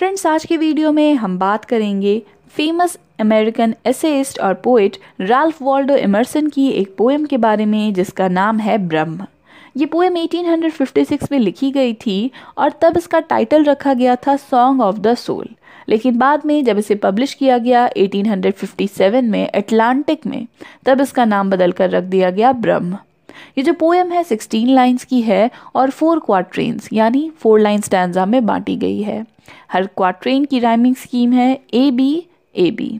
friends आज की video में हम बात करेंगे फेमस अमेरिकन एसेस्ट और पोइट राल्फ वॉल्डो इमर्सन की एक पोएम के बारे में जिसका नाम है ब्रह्म ये पोएम 1856 में लिखी गई थी और तब इसका टाइटल रखा गया था सॉन्ग ऑफ द सोल लेकिन बाद में जब इसे पब्लिश किया गया 1857 में अटलांटिक में तब इसका नाम बदल कर रख दिया गया ब्रह्म ये जो पोएम है 16 लाइंस की है और फोर क्वाट्रेंस यानी फोर लाइन स्टैंडा में बांटी गई है हर क्वाट्रेन की राइमिंग स्कीम है ए बी ए बी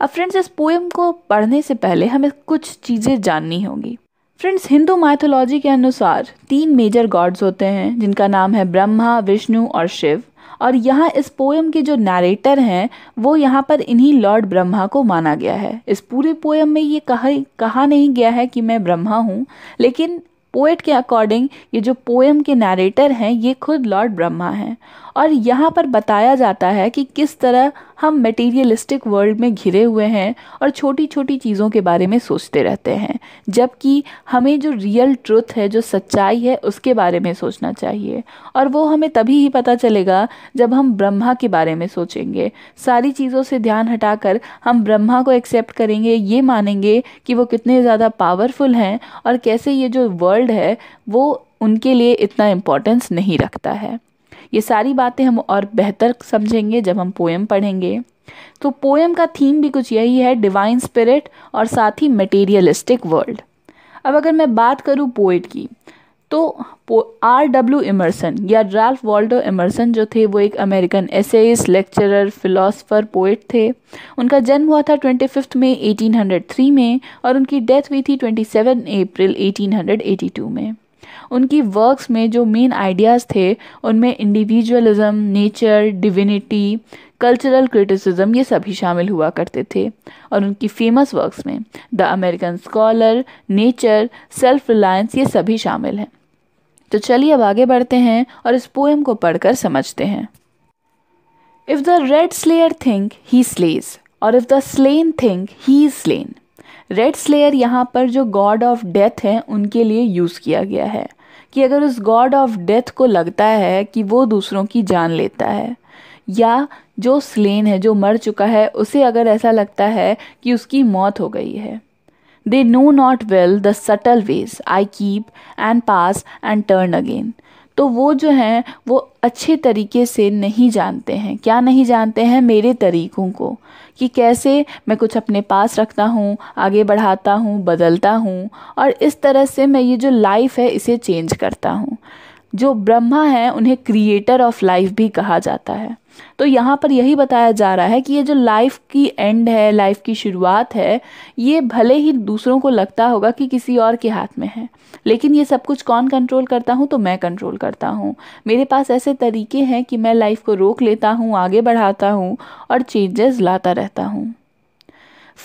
अब फ्रेंड्स इस पोएम को पढ़ने से पहले हमें कुछ चीज़ें जाननी होगी फ्रेंड्स हिंदू माइथोलॉजी के अनुसार तीन मेजर गॉड्स होते हैं जिनका नाम है ब्रह्मा विष्णु और शिव और यहाँ इस पोएम के जो नरेटर हैं वो यहाँ पर इन्हीं लॉर्ड ब्रह्मा को माना गया है इस पूरे पोएम में ये कहा कहा नहीं गया है कि मैं ब्रह्मा हूँ लेकिन पोएट के अकॉर्डिंग ये जो पोएम के नरेटर हैं ये खुद लॉर्ड ब्रह्मा हैं और यहाँ पर बताया जाता है कि किस तरह हम मटेरियलिस्टिक वर्ल्ड में घिरे हुए हैं और छोटी छोटी चीज़ों के बारे में सोचते रहते हैं जबकि हमें जो रियल ट्रुथ है जो सच्चाई है उसके बारे में सोचना चाहिए और वो हमें तभी ही पता चलेगा जब हम ब्रह्मा के बारे में सोचेंगे सारी चीज़ों से ध्यान हटाकर हम ब्रह्मा को एक्सेप्ट करेंगे ये मानेंगे कि वो कितने ज़्यादा पावरफुल हैं और कैसे ये जो वर्ल्ड है वो उनके लिए इतना इम्पोर्टेंस नहीं रखता है ये सारी बातें हम और बेहतर समझेंगे जब हम पोएम पढ़ेंगे तो पोएम का थीम भी कुछ यही है डिवाइन स्पिरिट और साथ ही मटेरियलिस्टिक वर्ल्ड अब अगर मैं बात करूँ पोइट की तो आर डब्ल्यू इमरसन या राल्फ वॉल्डो इमरसन जो थे वो एक American essayist lecturer philosopher poet थे उनका जन्म हुआ था ट्वेंटी फिफ्थ में 1803 में और उनकी डेथ हुई थी 27 अप्रैल 1882 में उनकी वर्क्स में जो मेन आइडियाज़ थे उनमें individualism nature divinity cultural criticism ये सभी शामिल हुआ करते थे और उनकी फेमस वर्क्स में the American scholar nature self reliance ये सभी शामिल हैं तो चलिए अब आगे बढ़ते हैं और इस पोएम को पढ़कर समझते हैं if the red slayer think he slays और if the slain think he is slain red slayer यहाँ पर जो गॉड ऑफ डेथ हैं उनके लिए यूज़ किया गया है कि अगर उस गॉड ऑफ डेथ को लगता है कि वो दूसरों की जान लेता है या जो स्लेन है जो मर चुका है उसे अगर ऐसा लगता है कि उसकी मौत हो गई है they know not well the subtle ways I keep and pass and turn again तो वो जो हैं वो अच्छे तरीके से नहीं जानते हैं क्या नहीं जानते हैं मेरे तरीक़ों को कि कैसे मैं कुछ अपने पास रखता हूँ आगे बढ़ाता हूँ बदलता हूँ और इस तरह से मैं ये जो लाइफ है इसे चेंज करता हूँ जो ब्रह्मा है उन्हें क्रिएटर ऑफ लाइफ भी कहा जाता है तो यहाँ पर यही बताया जा रहा है कि ये जो लाइफ की एंड है लाइफ की शुरुआत है ये भले ही दूसरों को लगता होगा कि किसी और के हाथ में है लेकिन ये सब कुछ कौन कंट्रोल करता हूँ तो मैं कंट्रोल करता हूँ मेरे पास ऐसे तरीके हैं कि मैं लाइफ को रोक लेता हूँ आगे बढ़ाता हूँ और चेंजेस लाता रहता हूँ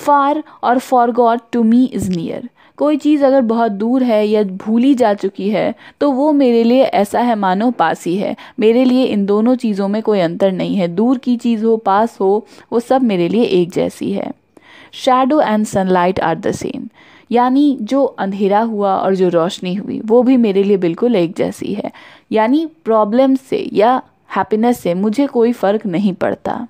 far or forgot to me is near कोई चीज़ अगर बहुत दूर है या भूली जा चुकी है तो वो मेरे लिए ऐसा है मानो पास ही है मेरे लिए इन दोनों चीज़ों में कोई अंतर नहीं है दूर की चीज़ हो पास हो वो सब मेरे लिए एक जैसी है shadow and sunlight are the same यानी जो अंधेरा हुआ और जो रोशनी हुई वो भी मेरे लिए बिल्कुल एक जैसी है यानी प्रॉब्लम से या हैप्पीनेस से मुझे कोई फ़र्क नहीं पड़ता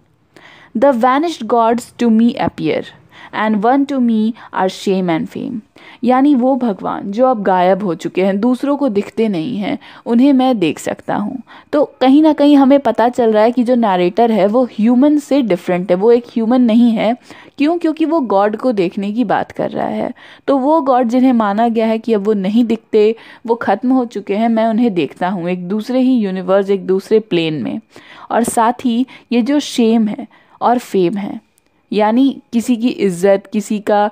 the vanished gods to me appear and one to me are shame and fame यानी वो भगवान जो अब गायब हो चुके हैं दूसरों को दिखते नहीं हैं उन्हें मैं देख सकता हूँ तो कहीं ना कहीं हमें पता चल रहा है कि जो नरेटर है वो ह्यूमन से डिफरेंट है वो एक ह्यूमन नहीं है क्यों क्योंकि वो गॉड को देखने की बात कर रहा है तो वो गॉड जिन्हें माना गया है कि अब वो नहीं दिखते वो ख़त्म हो चुके हैं मैं उन्हें देखता हूँ एक दूसरे ही यूनिवर्स एक दूसरे प्लेन में और साथ ही ये जो शेम है और फेम है यानी किसी की इज्जत किसी का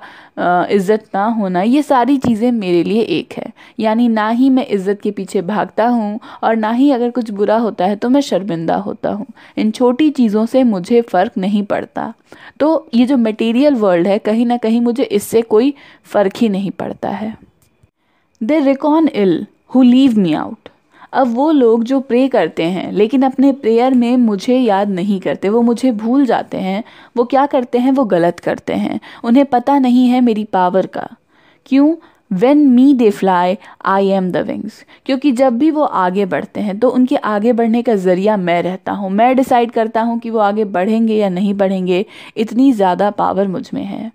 इज्जत ना होना ये सारी चीज़ें मेरे लिए एक है यानी ना ही मैं इज्जत के पीछे भागता हूँ और ना ही अगर कुछ बुरा होता है तो मैं शर्मिंदा होता हूँ इन छोटी चीज़ों से मुझे फ़र्क नहीं पड़ता तो ये जो मटेरियल वर्ल्ड है कहीं ना कहीं मुझे इससे कोई फ़र्क ही नहीं पड़ता है they reckon ill who leave me out अब वो लोग जो प्रे करते हैं लेकिन अपने प्रेयर में मुझे याद नहीं करते वो मुझे भूल जाते हैं वो क्या करते हैं वो गलत करते हैं उन्हें पता नहीं है मेरी पावर का क्यों when me they fly I am the wings क्योंकि जब भी वो आगे बढ़ते हैं तो उनके आगे बढ़ने का ज़रिया मैं रहता हूँ मैं डिसाइड करता हूँ कि वो आगे बढ़ेंगे या नहीं बढ़ेंगे इतनी ज़्यादा पावर मुझ में है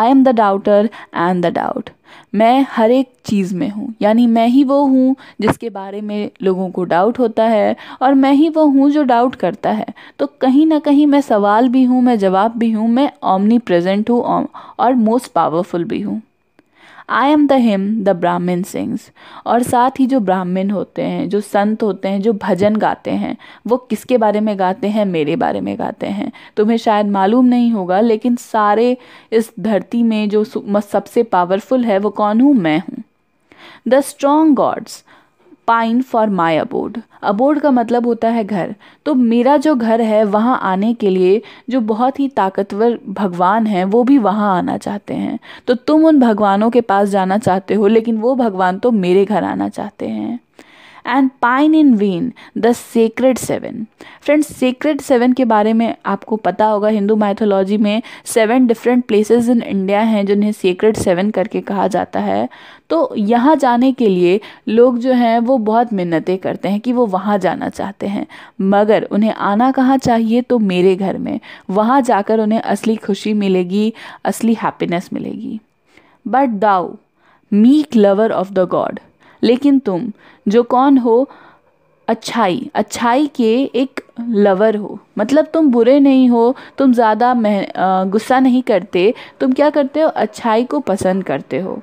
I am the doubter and the doubt मैं हर एक चीज़ में हूँ यानी मैं ही वो हूँ जिसके बारे में लोगों को डाउट होता है और मैं ही वो हूँ जो डाउट करता है तो कहीं ना कहीं मैं सवाल भी हूँ मैं जवाब भी हूँ मैं ऑमनी प्रेजेंट हूँ और मोस्ट पावरफुल भी हूँ I am the hymn the Brahmin sings और साथ ही जो ब्राह्मण होते हैं जो संत होते हैं जो भजन गाते हैं वो किसके बारे में गाते हैं मेरे बारे में गाते हैं तुम्हें शायद मालूम नहीं होगा लेकिन सारे इस धरती में जो सबसे पावरफुल है वो कौन हूँ मैं हूँ the strong gods pine for my abode abode का मतलब होता है घर तो मेरा जो घर है वहाँ आने के लिए जो बहुत ही ताकतवर भगवान हैं वो भी वहाँ आना चाहते हैं तो तुम उन भगवानों के पास जाना चाहते हो लेकिन वो भगवान तो मेरे घर आना चाहते हैं and pine in vain the sacred seven friends sacred seven के बारे में आपको पता होगा हिंदू माइथोलॉजी में seven different places in India हैं जिन्हें सेक्रेड सेवन करके कहा जाता है तो यहाँ जाने के लिए लोग जो हैं वो बहुत मिन्नतें करते हैं कि वो वहाँ जाना चाहते हैं मगर उन्हें आना कहाँ चाहिए तो मेरे घर में वहाँ जाकर उन्हें असली खुशी मिलेगी असली हैप्पीनेस मिलेगी but thou meek lover of the god लेकिन तुम जो कौन हो अच्छाई अच्छाई के एक लवर हो मतलब तुम बुरे नहीं हो तुम ज़्यादा गुस्सा नहीं करते तुम क्या करते हो अच्छाई को पसंद करते हो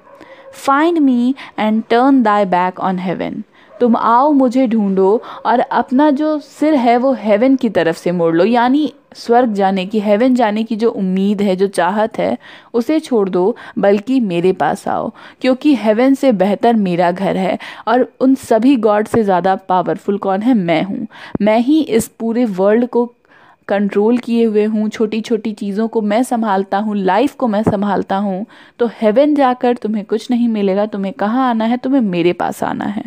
find me and turn thy back on heaven तुम आओ मुझे ढूंढो और अपना जो सिर है वो हेवन की तरफ से मोड़ लो यानी स्वर्ग जाने की हेवन जाने की जो उम्मीद है जो चाहत है उसे छोड़ दो बल्कि मेरे पास आओ क्योंकि हेवन से बेहतर मेरा घर है और उन सभी गॉड से ज़्यादा पावरफुल कौन है मैं हूँ मैं ही इस पूरे वर्ल्ड को कंट्रोल किए हुए हूँ छोटी छोटी चीज़ों को मैं संभालता हूँ लाइफ को मैं संभालता हूँ तो हेवन जाकर तुम्हें कुछ नहीं मिलेगा तुम्हें कहाँ आना है तुम्हें मेरे पास आना है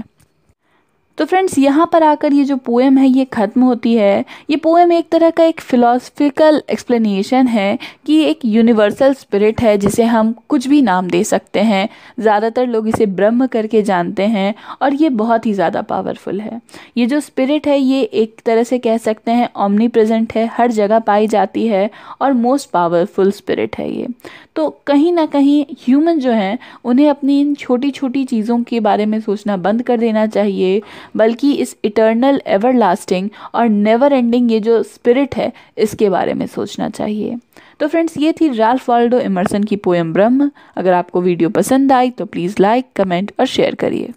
तो फ्रेंड्स यहाँ पर आकर ये जो पोएम है ये ख़त्म होती है ये पोएम एक तरह का एक फ़िलोसफिकल एक्सप्लेनेशन है कि एक यूनिवर्सल स्पिरिट है जिसे हम कुछ भी नाम दे सकते हैं ज़्यादातर लोग इसे ब्रह्म करके जानते हैं और ये बहुत ही ज़्यादा पावरफुल है ये जो स्पिरिट है ये एक तरह से कह सकते हैं ओमनी प्रजेंट है हर जगह पाई जाती है और मोस्ट पावरफुल स्पिरिट है ये तो कहीं ना कहीं ह्यूमन जो हैं उन्हें अपनी इन छोटी छोटी चीज़ों के बारे में सोचना बंद कर देना चाहिए बल्कि इस इटर्नल लास्टिंग और नेवर एंडिंग ये जो स्पिरिट है इसके बारे में सोचना चाहिए तो फ्रेंड्स ये थी राल्फ वाल्डो इमरसन की पोएम ब्रह्म अगर आपको वीडियो पसंद आई तो प्लीज़ लाइक कमेंट और शेयर करिए